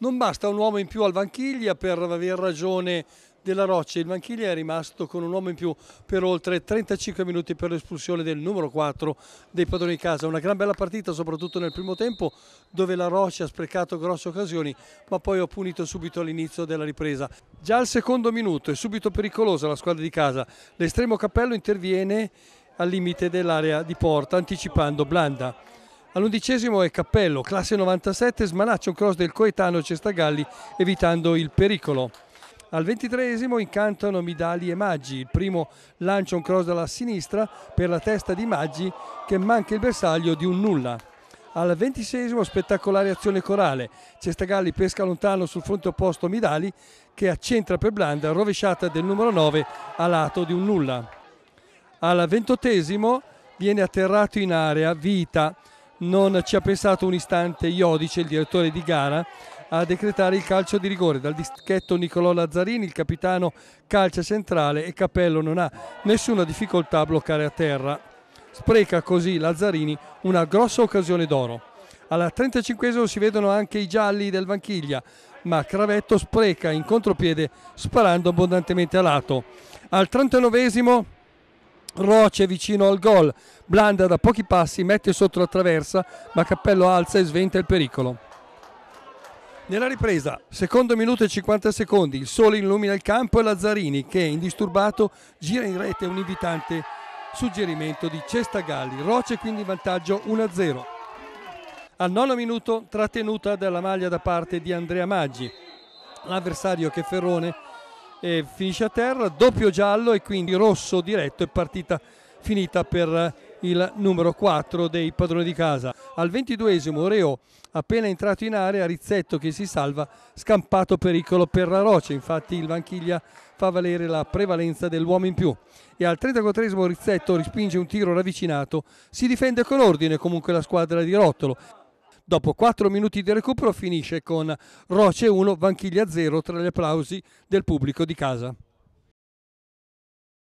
Non basta un uomo in più al Vanchiglia per aver ragione della Roccia. Il Vanchiglia è rimasto con un uomo in più per oltre 35 minuti per l'espulsione del numero 4 dei padroni di casa. Una gran bella partita soprattutto nel primo tempo dove la Roccia ha sprecato grosse occasioni ma poi ha punito subito all'inizio della ripresa. Già al secondo minuto è subito pericolosa la squadra di casa. L'estremo cappello interviene al limite dell'area di porta anticipando Blanda All'undicesimo è Cappello, classe 97, smanaccia un cross del coetano Cestagalli evitando il pericolo. Al ventitreesimo incantano Midali e Maggi, il primo lancia un cross dalla sinistra per la testa di Maggi che manca il bersaglio di un nulla. Al ventisesimo spettacolare azione corale, Cestagalli pesca lontano sul fronte opposto Midali che accentra per Blanda, rovesciata del numero 9 a lato di un nulla. Al ventottesimo viene atterrato in area Vita, non ci ha pensato un istante Iodice, il direttore di gara, a decretare il calcio di rigore. Dal dischetto Nicolò Lazzarini, il capitano calcia centrale e Capello non ha nessuna difficoltà a bloccare a terra. Spreca così Lazzarini una grossa occasione d'oro. Alla 35 si vedono anche i gialli del Vanchiglia, ma Cravetto spreca in contropiede sparando abbondantemente a lato. Al 39 Roce vicino al gol, Blanda da pochi passi mette sotto la traversa ma Cappello alza e sventa il pericolo. Nella ripresa, secondo minuto e 50 secondi, il sole illumina il campo e Lazzarini che indisturbato gira in rete un invitante suggerimento di Cestagalli, Roce quindi in vantaggio 1-0. Al nono minuto trattenuta dalla maglia da parte di Andrea Maggi, l'avversario che Ferrone e finisce a terra, doppio giallo e quindi rosso diretto e partita finita per il numero 4 dei padroni di casa. Al 22esimo Reo, appena entrato in area, Rizzetto che si salva, scampato pericolo per la roccia, infatti il Vanchiglia fa valere la prevalenza dell'uomo in più. E al 34esimo Rizzetto rispinge un tiro ravvicinato, si difende con ordine comunque la squadra di Rottolo Dopo 4 minuti di recupero finisce con Roce 1, Vanchiglia 0 tra gli applausi del pubblico di casa.